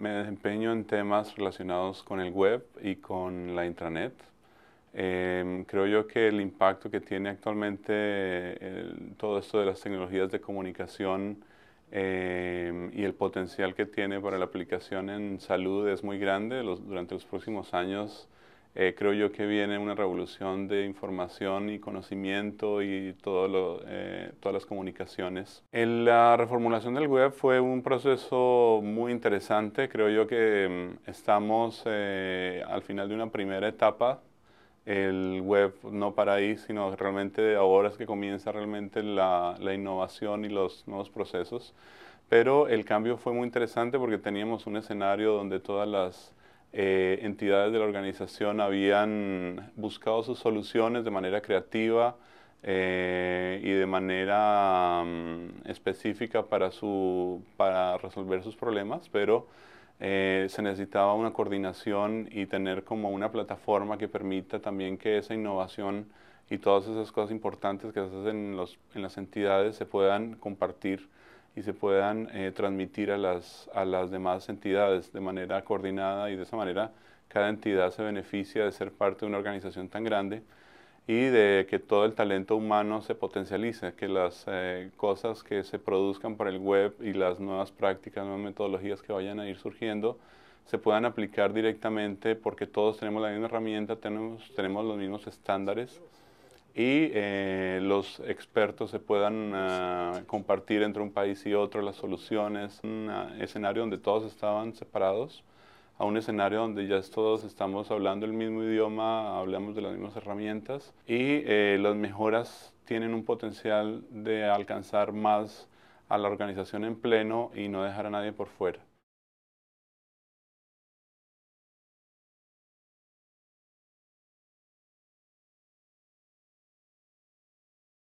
Me desempeño en temas relacionados con el web y con la intranet. Em, creo yo que el impacto que tiene actualmente todo esto de las tecnologías de comunicación em, y el potencial que tiene para la aplicación en salud es muy grande. durante los próximos años eh, creo yo que viene una revolución de información y conocimiento y todo eh, todas las comunicaciones. la reformulación del web fue un proceso muy interesante. Creo yo que mm, estamos eh, al final de una primera etapa. El web no para ahí, sino realmente ahora es que comienza realmente la innovación y los nuevos procesos. Pero el cambio fue muy interesante porque teníamos un escenario donde todas las eh, entidades de la organización habían buscado sus soluciones de manera creativa eh, y de manera mm, específica para, resolver sus problemas, pero eh, se necesitaba una coordinación y tener como una plataforma que permita también que esa innovación y todas esas cosas importantes que se hacen en las entidades se puedan compartir y se puedan eh, transmitir a las, a las demás entidades de manera coordinada y de esa manera cada entidad se beneficia de ser parte de una organización tan grande y de que todo el talento humano se potencialice, que las eh, cosas que se produzcan por el web y las nuevas prácticas, nuevas metodologías que vayan a ir surgiendo, se puedan aplicar directamente porque todos tenemos la misma herramienta, tenemos, tenemos los mismos estándares y eh, los expertos se puedan ah, compartir entre un país y otro las soluciones, un ah, escenario donde todos estaban separados a un escenario donde ya todos estamos hablando el mismo idioma, hablamos de las mismas herramientas y eh, las mejoras tienen un potencial de alcanzar más a la organización en pleno y no dejar a nadie por fuera.